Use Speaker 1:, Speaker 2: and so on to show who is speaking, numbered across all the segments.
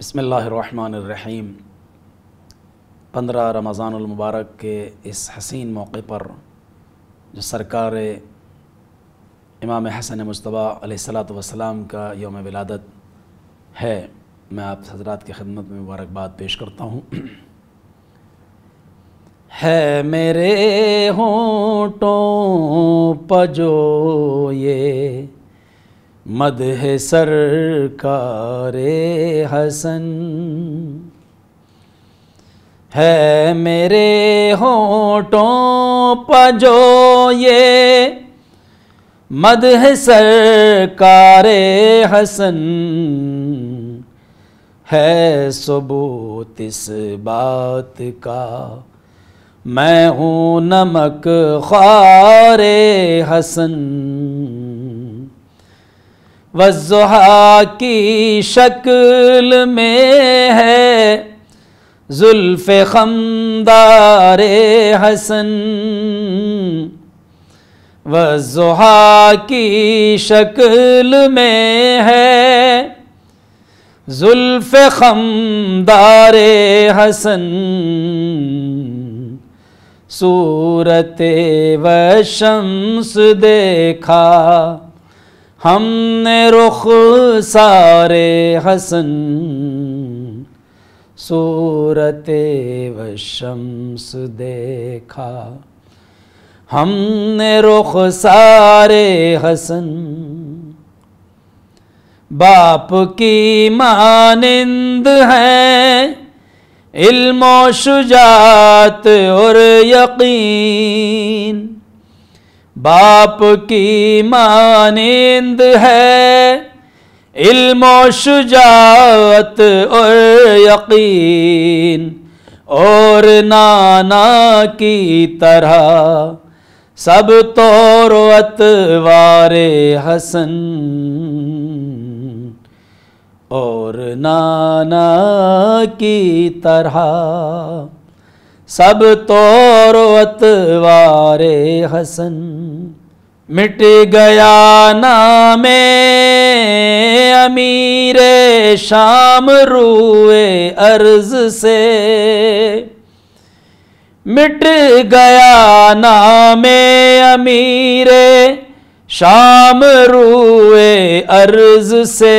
Speaker 1: बसमीम पंद्रह रमज़ानमबारक के इस हसीन मौके पर जो सरकार इमाम हसन मुशतबा सलात वसलाम का योम विलादत है मैं आप हजरात की खदमत में मुबारकबाद पेश करता हूँ है मेरे टो पजो ये मद है सरकार हसन है मेरे होठों पर जो ये मद है सरकार हसन है सबूत इस बात का मैं हूँ नमक खारे हसन वजुहा की शक्ल में है जुल्फ़ खमदार हसन वजुहा की शक्ल में है जुल्फ़ खमदार हसन सूरत व शम्स देखा हमने रुख सारे हसन सूरत व शम्स देखा हमने रुख सारे हसन बाप की मानिंद है इल्मो शुजात और यकीन बाप की मानिंद है इल्मो शुजात और यकीन और नाना की तरह सब तौरवत वारे हसन और नाना की तरह सब तोर अतवारे हसन मिट गया नामे अमीरे शाम रूए अर्ज से मिट गया नामे अमीरे शाम रूए अर्ज से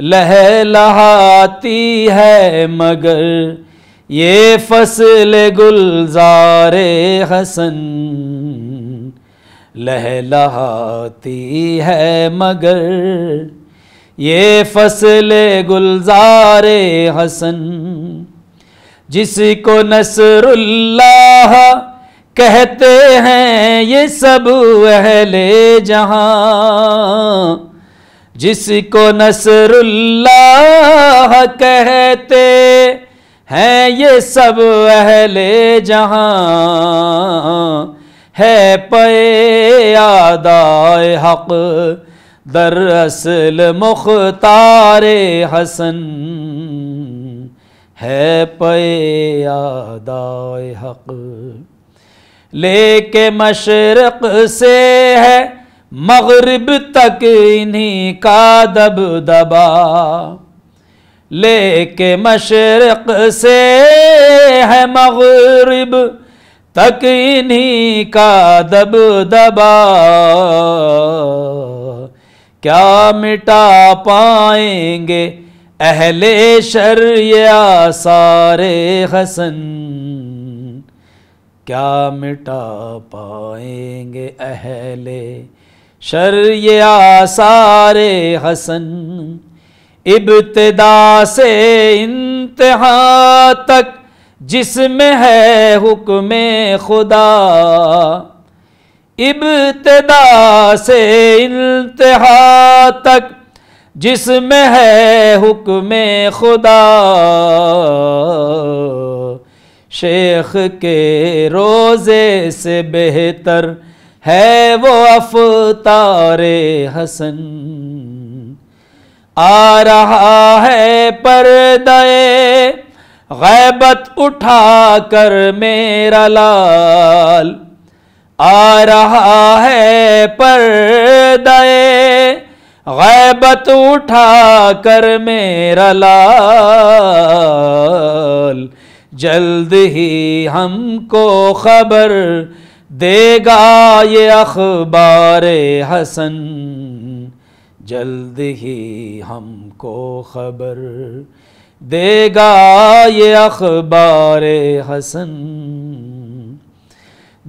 Speaker 1: लहलहाती है मगर ये फसल गुलजार हसन लहलहाती है मगर ये फसल गुलजार हसन जिसको नसरुल्लाह कहते हैं ये सब अहले जहां जिसको नसरुल्लाह कहते हैं ये सब अहले जहां है पे आदाय हक दरअसल मुख्तार हसन है पे आदाय हक लेके मशरक से है मगरब तक इन्हीं का दब दबा लेके मशरक से है मगरब तक इन्हीं का दब दबा क्या मिटा पाएंगे अहले शर सारे हसन क्या मिटा पाएंगे अहले शर ये हसन इब्तदा से इंतहा तक जिसमें है हुक्म खुदा इब्तदा से इंतहा तक जिसमें है हुक्म खुदा शेख के रोज़े से बेहतर है वो अफतारे हसन आ रहा है दए गैबत उठा कर मेरा लाल आ रहा है पर दए गैबत उठा कर मेरा लाल जल्द ही हमको खबर देगा ये अखबार हसन जल्द ही हमको खबर देगा ये अखबार हसन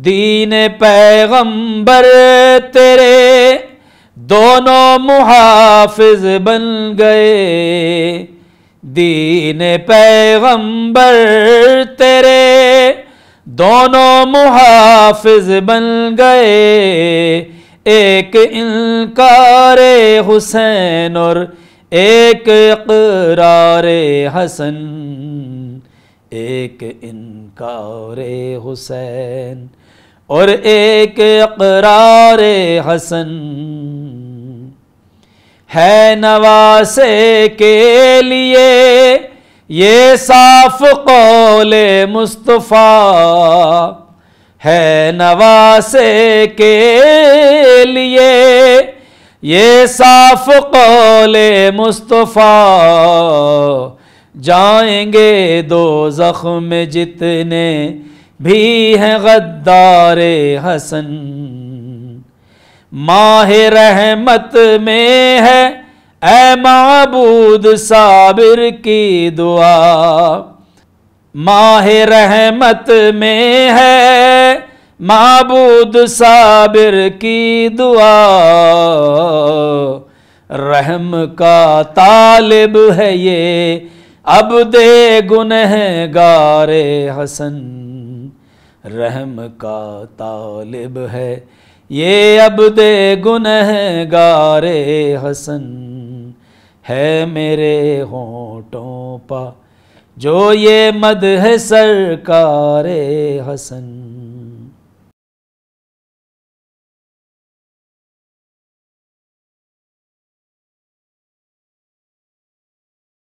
Speaker 1: दीन पैगंबर तेरे दोनों मुहाफिज बन गए दीन पैगंबर तेरे दोनों मुहाफिज बन गए एक इनकार हुसैन और एक इकरार हसन एक इनकार हुसैन और एक इकरार हसन है नवासे के लिए ये साफ कौल मुस्तफ़ा है नवासे के लिए ये साफ कौल मुस्तफ़ा जाएंगे दो जख्म जितने भी हैं गद्दार हसन माह रहमत में है ए महबूद साबिर की दुआ माह रहमत में है महबूद साबिर की दुआ रहम का तालिब है ये अब दे गुनह गारे हसन रहम का तालिब है ये अब दे गुनह गारे हसन है मेरे होठों पा जो ये मद है सरकार हसन